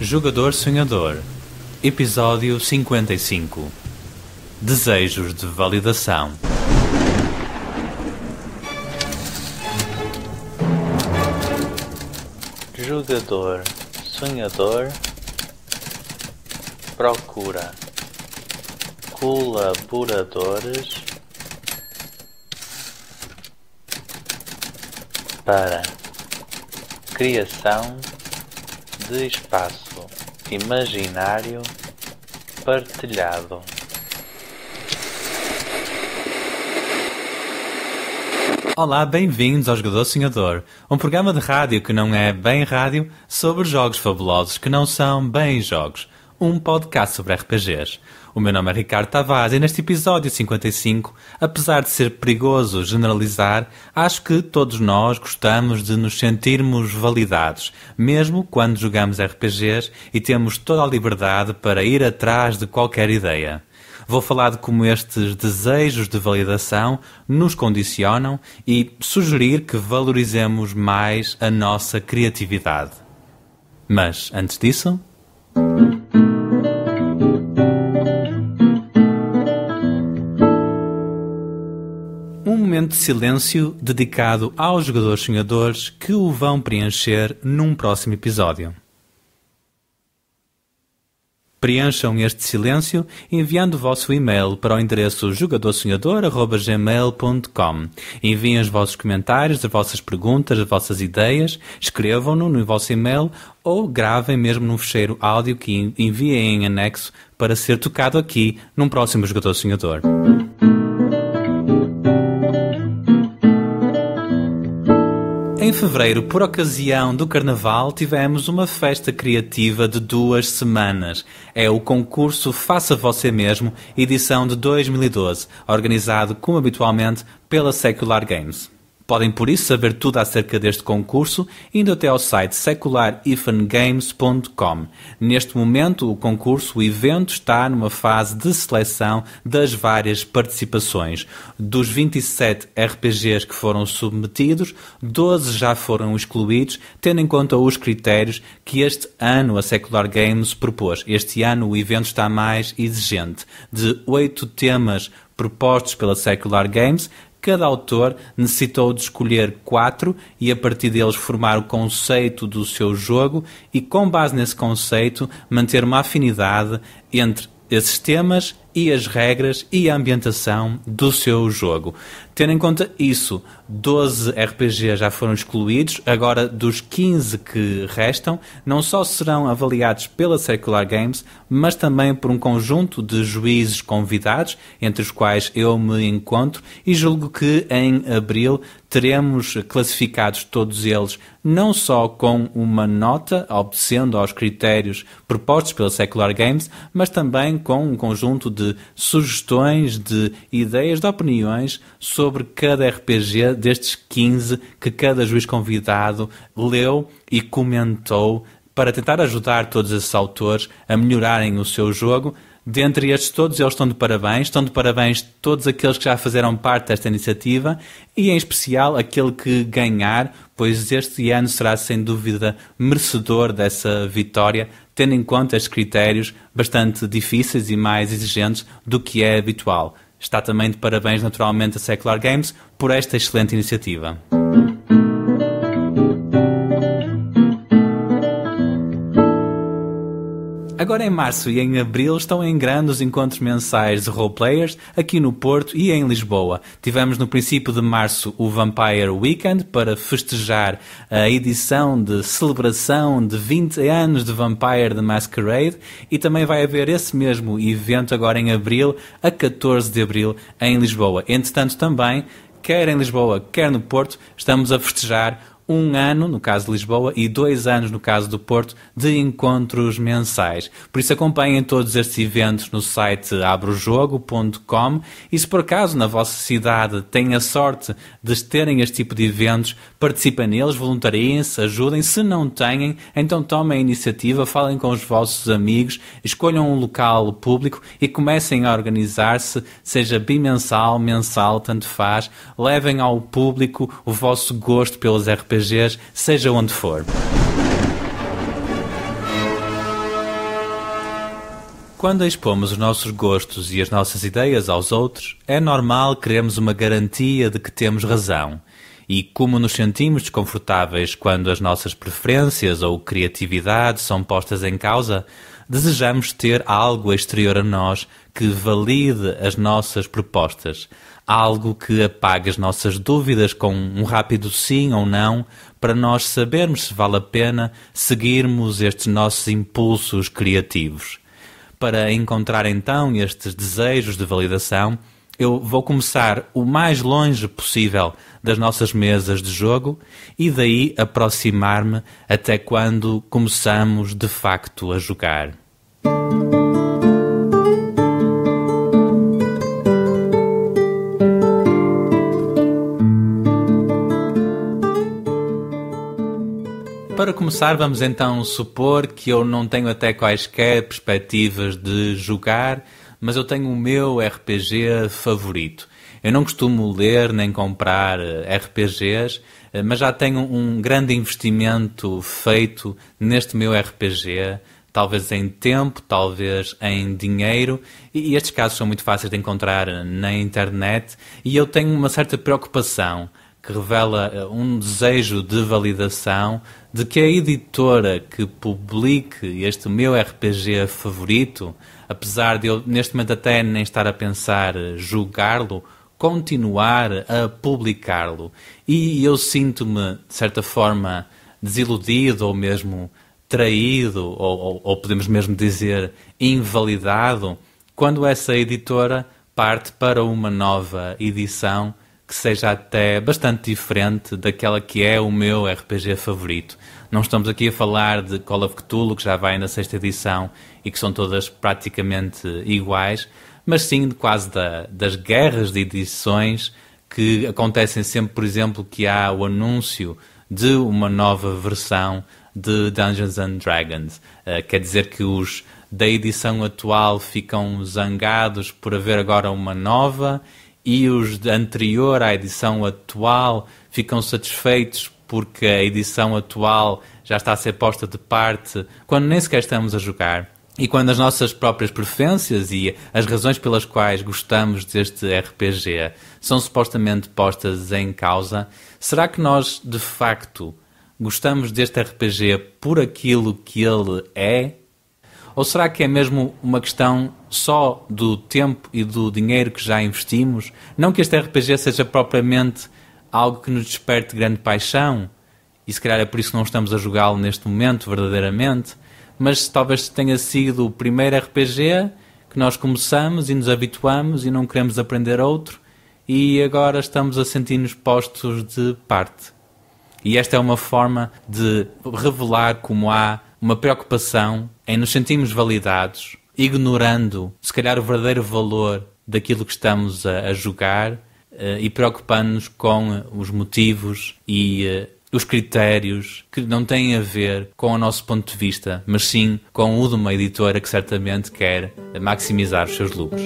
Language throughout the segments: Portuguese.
Jogador Sonhador, Episódio 55 Desejos de Validação Jogador Sonhador Procura Colaboradores para criação de espaço imaginário partilhado Olá, bem-vindos ao Jogador Sonhador, um programa de rádio que não é bem rádio sobre jogos fabulosos que não são bem jogos um podcast sobre RPGs. O meu nome é Ricardo Tavares e neste episódio 55, apesar de ser perigoso generalizar, acho que todos nós gostamos de nos sentirmos validados, mesmo quando jogamos RPGs e temos toda a liberdade para ir atrás de qualquer ideia. Vou falar de como estes desejos de validação nos condicionam e sugerir que valorizemos mais a nossa criatividade. Mas antes disso. momento de silêncio dedicado aos jogadores sonhadores que o vão preencher num próximo episódio. Preencham este silêncio enviando o vosso e-mail para o endereço jogadorsonhador.gmail.com. Enviem os vossos comentários, as vossas perguntas, as vossas ideias, escrevam-no no vosso e-mail ou gravem mesmo num fecheiro áudio que enviem em anexo para ser tocado aqui num próximo Jogador Sonhador. Em fevereiro, por ocasião do Carnaval, tivemos uma festa criativa de duas semanas. É o concurso Faça Você Mesmo, edição de 2012, organizado, como habitualmente, pela Secular Games. Podem por isso saber tudo acerca deste concurso indo até ao site secular-games.com. Neste momento, o concurso, o evento, está numa fase de seleção das várias participações. Dos 27 RPGs que foram submetidos, 12 já foram excluídos, tendo em conta os critérios que este ano a Secular Games propôs. Este ano o evento está mais exigente. De oito temas propostos pela Secular Games, cada autor necessitou de escolher quatro e a partir deles formar o conceito do seu jogo e, com base nesse conceito, manter uma afinidade entre esses temas e as regras e a ambientação do seu jogo. Tendo em conta isso, 12 RPG já foram excluídos, agora dos 15 que restam, não só serão avaliados pela Circular Games, mas também por um conjunto de juízes convidados, entre os quais eu me encontro, e julgo que em abril teremos classificados todos eles não só com uma nota, obedecendo aos critérios propostos pela Secular Games, mas também com um conjunto de sugestões, de ideias, de opiniões sobre cada RPG destes 15 que cada juiz convidado leu e comentou para tentar ajudar todos esses autores a melhorarem o seu jogo Dentre estes todos, eles estão de parabéns. Estão de parabéns todos aqueles que já fizeram parte desta iniciativa e, em especial, aquele que ganhar, pois este ano será sem dúvida merecedor dessa vitória, tendo em conta estes critérios bastante difíceis e mais exigentes do que é habitual. Está também de parabéns, naturalmente, a Secular Games por esta excelente iniciativa. Agora em março e em abril estão em grande os encontros mensais de roleplayers aqui no Porto e em Lisboa. Tivemos no princípio de março o Vampire Weekend para festejar a edição de celebração de 20 anos de Vampire the Masquerade e também vai haver esse mesmo evento agora em abril, a 14 de abril, em Lisboa. Entretanto, também, quer em Lisboa, quer no Porto, estamos a festejar um ano, no caso de Lisboa, e dois anos, no caso do Porto, de encontros mensais. Por isso acompanhem todos estes eventos no site abrojogo.com e se por acaso na vossa cidade têm a sorte de terem este tipo de eventos, Participem neles, voluntariem-se, ajudem. Se não têm, então tomem a iniciativa, falem com os vossos amigos, escolham um local público e comecem a organizar-se, seja bimensal, mensal, tanto faz. Levem ao público o vosso gosto pelos RPGs, seja onde for. Quando expomos os nossos gostos e as nossas ideias aos outros, é normal queremos uma garantia de que temos razão e como nos sentimos desconfortáveis quando as nossas preferências ou criatividade são postas em causa, desejamos ter algo exterior a nós que valide as nossas propostas, algo que apague as nossas dúvidas com um rápido sim ou não, para nós sabermos se vale a pena seguirmos estes nossos impulsos criativos. Para encontrar então estes desejos de validação, eu vou começar o mais longe possível das nossas mesas de jogo e daí aproximar-me até quando começamos de facto a jogar. Para começar, vamos então supor que eu não tenho até quaisquer perspectivas de jogar mas eu tenho o meu RPG favorito. Eu não costumo ler nem comprar eh, RPGs, eh, mas já tenho um grande investimento feito neste meu RPG, talvez em tempo, talvez em dinheiro, e estes casos são muito fáceis de encontrar na internet, e eu tenho uma certa preocupação que revela eh, um desejo de validação de que a editora que publique este meu RPG favorito, apesar de eu neste momento até nem estar a pensar eh, julgá-lo, continuar a publicá-lo. E eu sinto-me, de certa forma, desiludido ou mesmo traído, ou, ou, ou podemos mesmo dizer invalidado, quando essa editora parte para uma nova edição que seja até bastante diferente daquela que é o meu RPG favorito. Não estamos aqui a falar de Call of Cthulhu, que já vai na sexta edição e que são todas praticamente iguais, mas sim de quase da, das guerras de edições que acontecem sempre, por exemplo, que há o anúncio de uma nova versão de Dungeons and Dragons. Uh, quer dizer que os da edição atual ficam zangados por haver agora uma nova e os anterior à edição atual ficam satisfeitos porque a edição atual já está a ser posta de parte quando nem sequer estamos a jogar. E quando as nossas próprias preferências e as razões pelas quais gostamos deste RPG são supostamente postas em causa, será que nós de facto gostamos deste RPG por aquilo que ele é ou será que é mesmo uma questão só do tempo e do dinheiro que já investimos? Não que este RPG seja propriamente algo que nos desperte grande paixão, e se calhar é por isso que não estamos a jogá-lo neste momento, verdadeiramente, mas talvez tenha sido o primeiro RPG que nós começamos e nos habituamos e não queremos aprender outro, e agora estamos a sentir-nos postos de parte. E esta é uma forma de revelar como há uma preocupação em nos sentirmos validados, ignorando, se calhar, o verdadeiro valor daquilo que estamos a, a julgar eh, e preocupando-nos com eh, os motivos e eh, os critérios que não têm a ver com o nosso ponto de vista, mas sim com o de uma editora que certamente quer maximizar os seus lucros.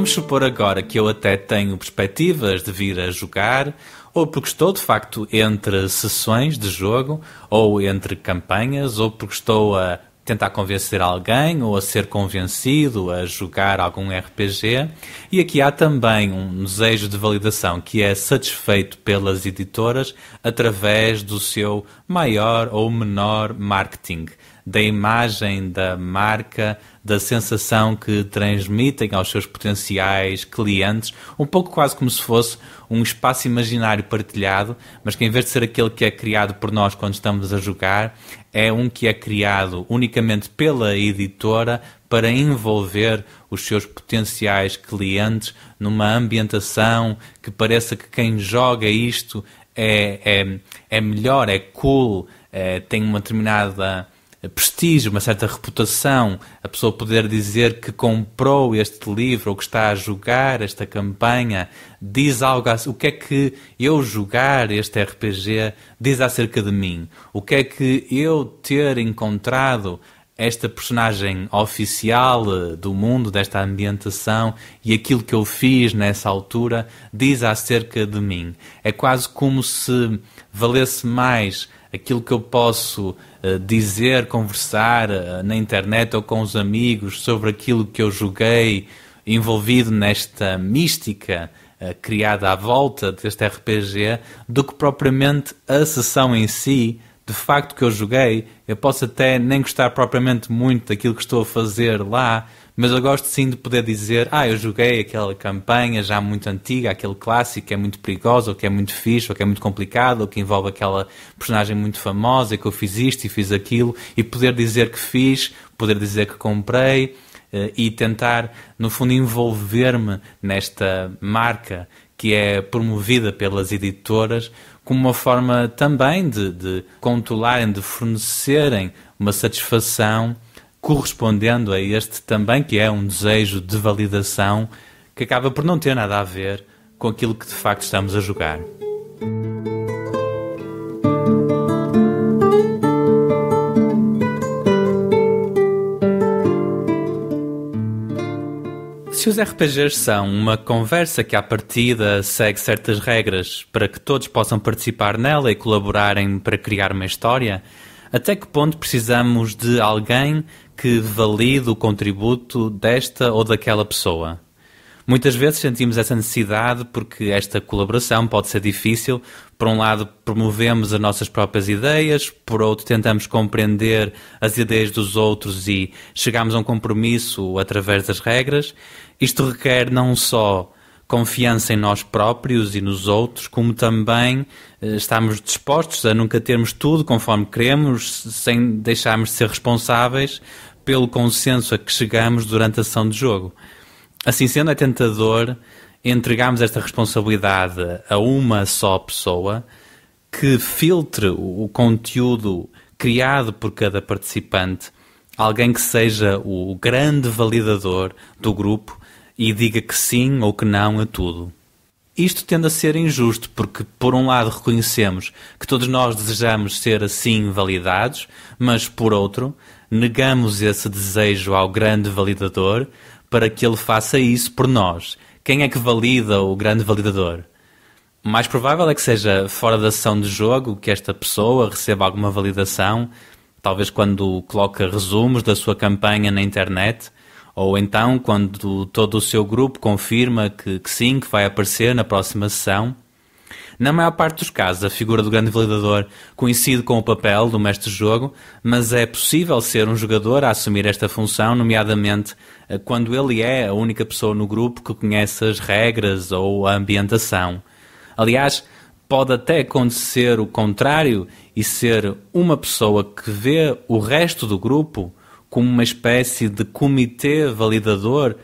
vamos supor agora que eu até tenho perspectivas de vir a jogar, ou porque estou de facto entre sessões de jogo, ou entre campanhas, ou porque estou a tentar convencer alguém ou a ser convencido a jogar algum RPG. E aqui há também um desejo de validação que é satisfeito pelas editoras através do seu maior ou menor marketing, da imagem da marca, da sensação que transmitem aos seus potenciais clientes, um pouco quase como se fosse um espaço imaginário partilhado, mas que em vez de ser aquele que é criado por nós quando estamos a jogar, é um que é criado unicamente pela editora para envolver os seus potenciais clientes numa ambientação que pareça que quem joga isto é, é, é melhor, é cool, é, tem uma determinada prestígio, uma certa reputação, a pessoa poder dizer que comprou este livro ou que está a jogar esta campanha, diz algo, o que é que eu jogar este RPG diz acerca de mim? O que é que eu ter encontrado esta personagem oficial eh, do mundo, desta ambientação e aquilo que eu fiz nessa altura diz acerca de mim. É quase como se valesse mais aquilo que eu posso eh, dizer, conversar eh, na internet ou com os amigos sobre aquilo que eu joguei, envolvido nesta mística eh, criada à volta deste RPG, do que propriamente a sessão em si, de facto que eu joguei. Eu posso até nem gostar propriamente muito daquilo que estou a fazer lá, mas eu gosto sim de poder dizer, ah, eu joguei aquela campanha já muito antiga, aquele clássico que é muito perigoso, ou que é muito fixe, ou que é muito complicado, ou que envolve aquela personagem muito famosa, que eu fiz isto e fiz aquilo, e poder dizer que fiz, poder dizer que comprei, eh, e tentar, no fundo, envolver-me nesta marca que é promovida pelas editoras como uma forma também de, de controlarem, de fornecerem uma satisfação correspondendo a este também, que é um desejo de validação que acaba por não ter nada a ver com aquilo que de facto estamos a jogar. Se os RPGs são uma conversa que, à partida, segue certas regras para que todos possam participar nela e colaborarem para criar uma história, até que ponto precisamos de alguém que valide o contributo desta ou daquela pessoa. Muitas vezes sentimos essa necessidade porque esta colaboração pode ser difícil. Por um lado, promovemos as nossas próprias ideias, por outro, tentamos compreender as ideias dos outros e chegamos a um compromisso através das regras. Isto requer não só confiança em nós próprios e nos outros, como também eh, estamos dispostos a nunca termos tudo conforme queremos, sem deixarmos de ser responsáveis pelo consenso a que chegamos durante a sessão de jogo. Assim sendo, é tentador entregarmos esta responsabilidade a uma só pessoa que filtre o conteúdo criado por cada participante, alguém que seja o grande validador do grupo e diga que sim ou que não a tudo isto tende a ser injusto, porque, por um lado, reconhecemos que todos nós desejamos ser assim validados, mas, por outro, negamos esse desejo ao grande validador para que ele faça isso por nós. Quem é que valida o grande validador? Mais provável é que seja fora da sessão de jogo que esta pessoa receba alguma validação, talvez quando coloca resumos da sua campanha na internet ou então, quando todo o seu grupo confirma que, que sim, que vai aparecer na próxima sessão. Na maior parte dos casos, a figura do grande validador coincide com o papel do mestre-jogo, mas é possível ser um jogador a assumir esta função, nomeadamente eh, quando ele é a única pessoa no grupo que conhece as regras ou a ambientação. Aliás, pode até acontecer o contrário e ser uma pessoa que vê o resto do grupo como uma espécie de comitê validador,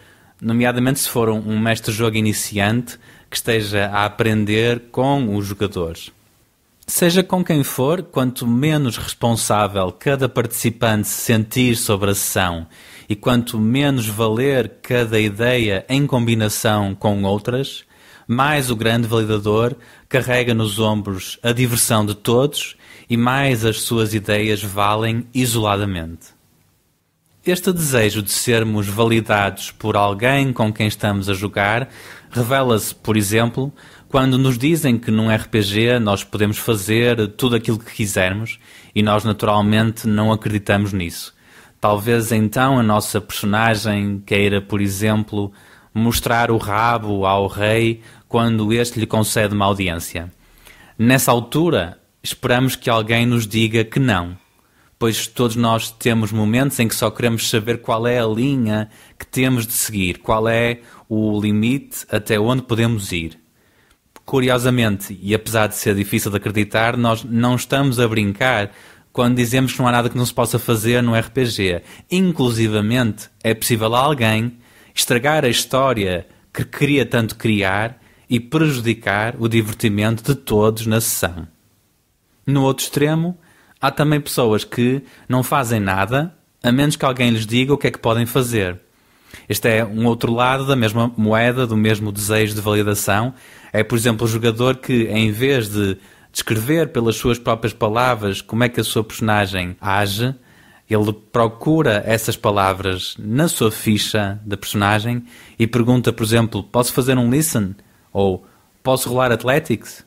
nomeadamente se for um mestre-jogo iniciante que esteja a aprender com os jogadores. Seja com quem for, quanto menos responsável cada participante se sentir sobre a sessão e quanto menos valer cada ideia em combinação com outras, mais o grande validador carrega nos ombros a diversão de todos e mais as suas ideias valem isoladamente. Este desejo de sermos validados por alguém com quem estamos a jogar revela-se, por exemplo, quando nos dizem que num RPG nós podemos fazer tudo aquilo que quisermos e nós naturalmente não acreditamos nisso. Talvez então a nossa personagem queira, por exemplo, mostrar o rabo ao rei quando este lhe concede uma audiência. Nessa altura, esperamos que alguém nos diga que não pois todos nós temos momentos em que só queremos saber qual é a linha que temos de seguir, qual é o limite até onde podemos ir. Curiosamente, e apesar de ser difícil de acreditar, nós não estamos a brincar quando dizemos que não há nada que não se possa fazer no RPG. Inclusivamente, é possível a alguém estragar a história que queria tanto criar e prejudicar o divertimento de todos na sessão. No outro extremo, há também pessoas que não fazem nada a menos que alguém lhes diga o que é que podem fazer. Este é um outro lado da mesma moeda, do mesmo desejo de validação. É, por exemplo, o jogador que, em vez de descrever pelas suas próprias palavras como é que a sua personagem age, ele procura essas palavras na sua ficha da personagem e pergunta, por exemplo, posso fazer um listen? Ou posso rolar athletics?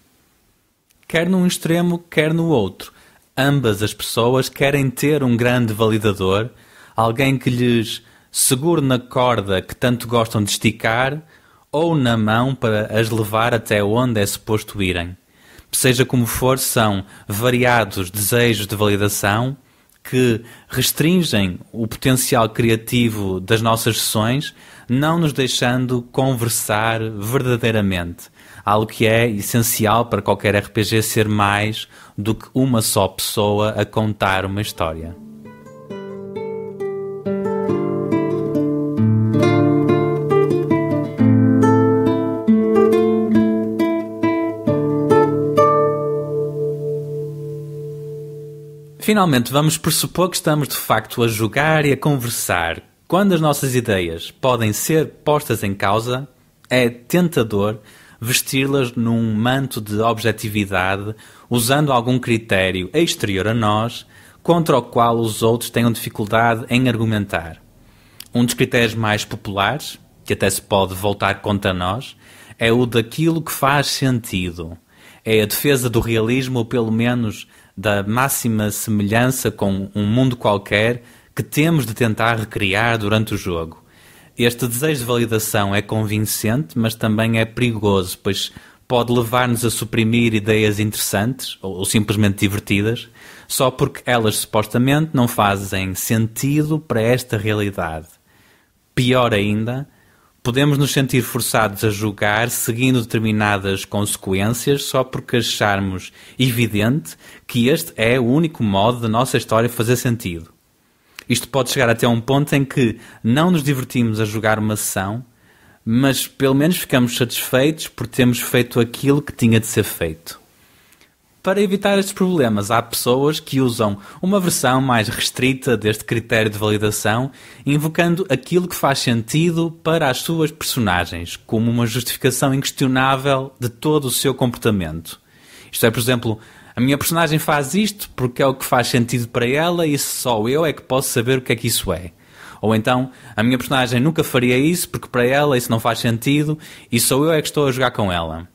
Quer num extremo, quer no outro ambas as pessoas querem ter um grande validador, alguém que lhes segure na corda que tanto gostam de esticar ou na mão para as levar até onde é suposto irem. Seja como for, são variados desejos de validação que restringem o potencial criativo das nossas sessões, não nos deixando conversar verdadeiramente algo que é essencial para qualquer RPG ser mais do que uma só pessoa a contar uma história. Finalmente, vamos pressupor que estamos de facto a jogar e a conversar. Quando as nossas ideias podem ser postas em causa, é tentador vesti-las num manto de objetividade, usando algum critério exterior a nós, contra o qual os outros tenham dificuldade em argumentar. Um dos critérios mais populares, que até se pode voltar contra nós, é o daquilo que faz sentido. É a defesa do realismo, ou pelo menos da máxima semelhança com um mundo qualquer que temos de tentar recriar durante o jogo. Este desejo de validação é convincente, mas também é perigoso, pois pode levar-nos a suprimir ideias interessantes ou, ou, simplesmente divertidas, só porque elas supostamente não fazem sentido para esta realidade. Pior ainda, podemos nos sentir forçados a julgar seguindo determinadas consequências só porque acharmos evidente que este é o único modo da nossa história fazer sentido. Isto pode chegar até um ponto em que não nos divertimos a jogar uma sessão, mas pelo menos ficamos satisfeitos por termos feito aquilo que tinha de ser feito. Para evitar estes problemas, há pessoas que usam uma versão mais restrita deste critério de validação, invocando aquilo que faz sentido para as suas personagens, como uma justificação inquestionável de todo o seu comportamento. Isto é, por exemplo, a minha personagem faz isto porque é o que faz sentido para ela e só eu é que posso saber o que é que isso é. Ou então, a minha personagem nunca faria isso porque para ela isso não faz sentido e só eu é que estou a jogar com ela.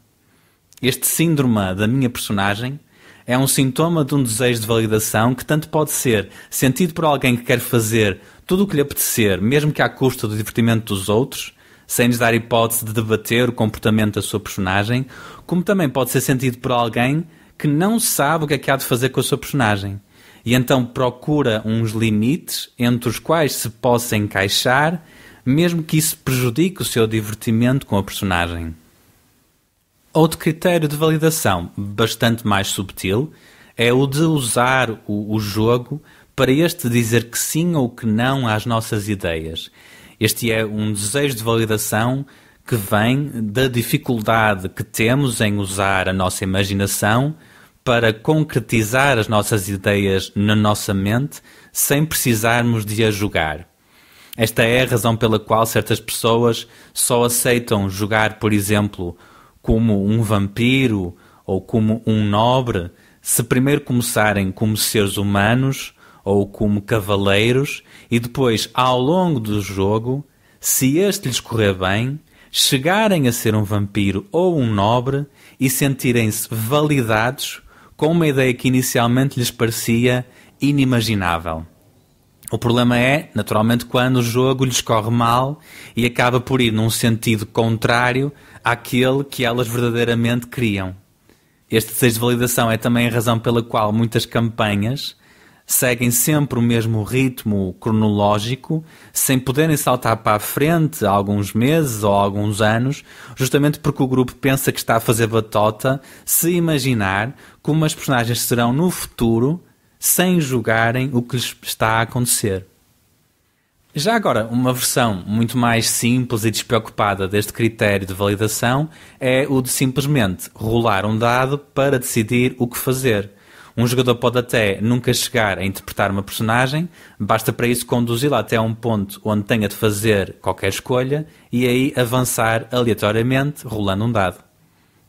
Este síndrome da minha personagem é um sintoma de um desejo de validação que tanto pode ser sentido por alguém que quer fazer tudo o que lhe apetecer, mesmo que à custa do divertimento dos outros, sem lhes dar hipótese de debater o comportamento da sua personagem, como também pode ser sentido por alguém que não sabe o que é que há de fazer com a sua personagem. E então procura uns limites entre os quais se possa encaixar, mesmo que isso prejudique o seu divertimento com a personagem. Outro critério de validação, bastante mais subtil, é o de usar o, o jogo para este dizer que sim ou que não às nossas ideias. Este é um desejo de validação que vem da dificuldade que temos em usar a nossa imaginação para concretizar as nossas ideias na nossa mente sem precisarmos de a julgar. Esta é a razão pela qual certas pessoas só aceitam jogar, por exemplo, como um vampiro ou como um nobre, se primeiro começarem como seres humanos ou como cavaleiros e depois, ao longo do jogo, se este lhes correr bem, chegarem a ser um vampiro ou um nobre e sentirem-se validados com uma ideia que inicialmente lhes parecia inimaginável. O problema é, naturalmente, quando o jogo lhes corre mal e acaba por ir num sentido contrário àquele que elas verdadeiramente queriam. Este desejo de validação é também a razão pela qual muitas campanhas seguem sempre o mesmo ritmo cronológico, sem poderem saltar para a frente alguns meses ou alguns anos, justamente porque o grupo pensa que está a fazer batota se imaginar como as personagens serão no futuro sem julgarem o que lhes está a acontecer. Já agora, uma versão muito mais simples e despreocupada deste critério de validação é o de simplesmente rolar um dado para decidir o que fazer um jogador pode até nunca chegar a interpretar uma personagem, basta para isso conduzi-la até um ponto onde tenha de fazer qualquer escolha e aí avançar aleatoriamente, rolando um dado.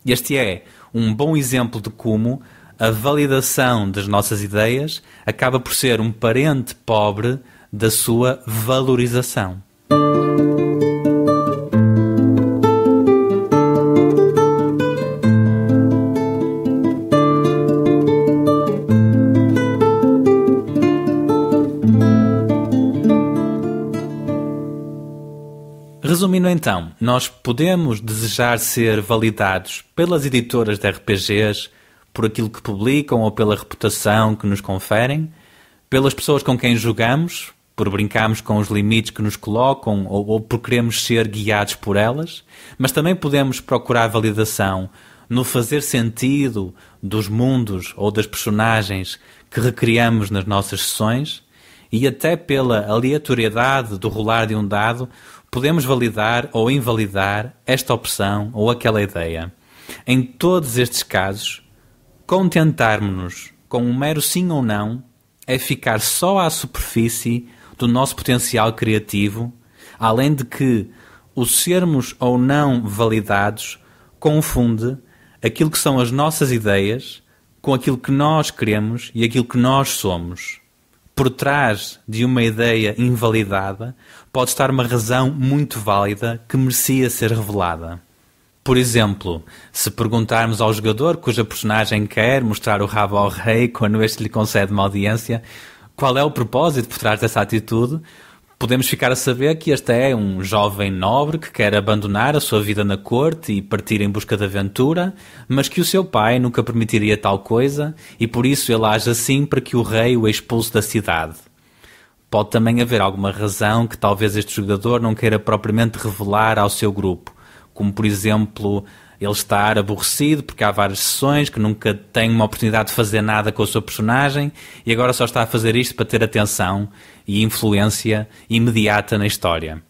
Este é um bom exemplo de como a validação das nossas ideias acaba por ser um parente pobre da sua valorização. então, nós podemos desejar ser validados pelas editoras de RPGs por aquilo que publicam ou pela reputação que nos conferem, pelas pessoas com quem jogamos, por brincarmos com os limites que nos colocam ou, ou por queremos ser guiados por elas, mas também podemos procurar validação no fazer sentido dos mundos ou das personagens que recriamos nas nossas sessões e até pela aleatoriedade do rolar de um dado podemos validar ou invalidar esta opção ou aquela ideia. Em todos estes casos, contentarmos-nos com um mero sim ou não é ficar só à superfície do nosso potencial criativo, além de que o sermos ou não validados confunde aquilo que são as nossas ideias com aquilo que nós queremos e aquilo que nós somos. Por trás de uma ideia invalidada pode estar uma razão muito válida que merecia ser revelada. Por exemplo, se perguntarmos ao jogador cuja personagem quer mostrar o rabo ao rei quando este lhe concede uma audiência, qual é o propósito por trás dessa atitude, podemos ficar a saber que este é um jovem nobre que quer abandonar a sua vida na corte e partir em busca de aventura, mas que o seu pai nunca permitiria tal coisa e por isso ele age assim para que o rei o expulse da cidade pode também haver alguma razão que talvez este jogador não queira propriamente revelar ao seu grupo. Como, por exemplo, ele estar aborrecido porque há várias sessões que nunca tem uma oportunidade de fazer nada com o seu personagem e agora só está a fazer isto para ter atenção e influência imediata na história.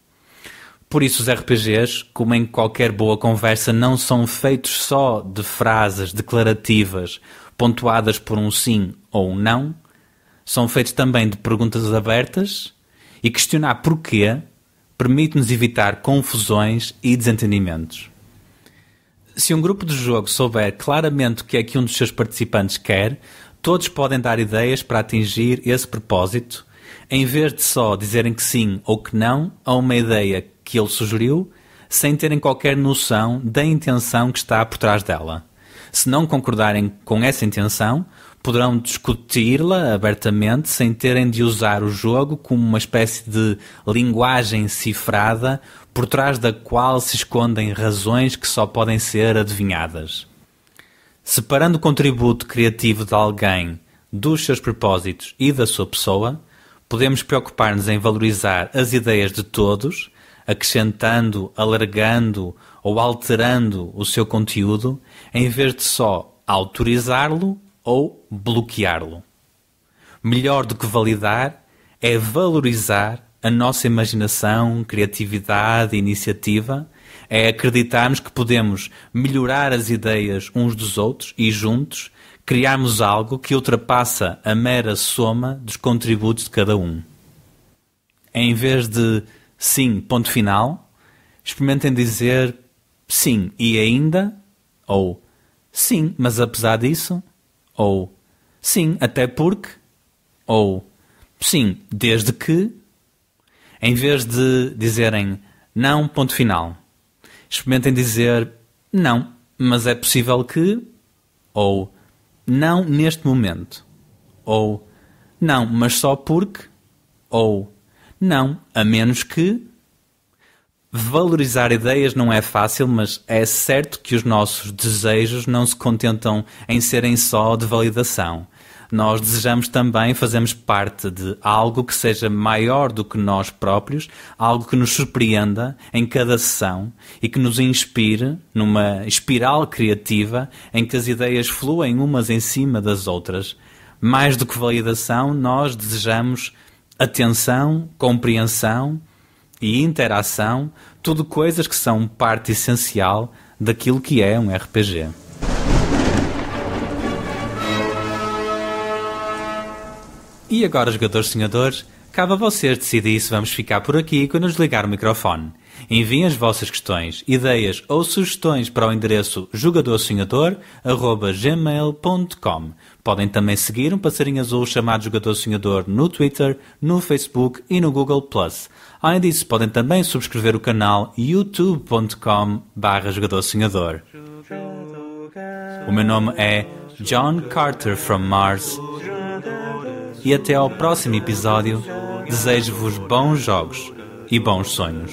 Por isso, os RPGs, como em qualquer boa conversa, não são feitos só de frases declarativas pontuadas por um sim ou um não são feitos também de perguntas abertas e questionar porquê permite-nos evitar confusões e desentendimentos. Se um grupo de jogo souber claramente o que é que um dos seus participantes quer, todos podem dar ideias para atingir esse propósito, em vez de só dizerem que sim ou que não a uma ideia que ele sugeriu, sem terem qualquer noção da intenção que está por trás dela. Se não concordarem com essa intenção, poderão discuti-la abertamente sem terem de usar o jogo como uma espécie de linguagem cifrada por trás da qual se escondem razões que só podem ser adivinhadas. Separando o contributo criativo de alguém dos seus propósitos e da sua pessoa, podemos preocupar-nos em valorizar as ideias de todos, acrescentando, alargando ou alterando o seu conteúdo, em vez de só autorizá-lo ou bloqueá-lo. Melhor do que validar é valorizar a nossa imaginação, criatividade e iniciativa, é acreditarmos que podemos melhorar as ideias uns dos outros e juntos criarmos algo que ultrapassa a mera soma dos contributos de cada um. Em vez de sim, ponto final, experimentem dizer sim e ainda ou sim, mas apesar disso ou sim, até porque, ou sim, desde que, em vez de dizerem não, ponto final, experimentem dizer não, mas é possível que, ou não neste momento, ou não, mas só porque, ou não, a menos que, Valorizar ideias não é fácil, mas é certo que os nossos desejos não se contentam em serem só de validação. Nós desejamos também fazermos parte de algo que seja maior do que nós próprios, algo que nos surpreenda em cada sessão e que nos inspire numa espiral criativa em que as ideias fluem umas em cima das outras. Mais do que validação, nós desejamos atenção, compreensão e interação, tudo coisas que são parte essencial daquilo que é um RPG. E agora, jogadores sonhadores, cabe a vocês decidir se vamos ficar por aqui quando nos ligar o microfone. Enviem as vossas questões, ideias ou sugestões para o endereço jogadorsonhador.gmail.com Podem também seguir um passarinho azul chamado Jogador Sonhador no Twitter, no Facebook e no Google+. Além disso, podem também subscrever o canal youtube.com barra Jogador Sonhador. O meu nome é John Carter from Mars e até ao próximo episódio desejo-vos bons jogos e bons sonhos.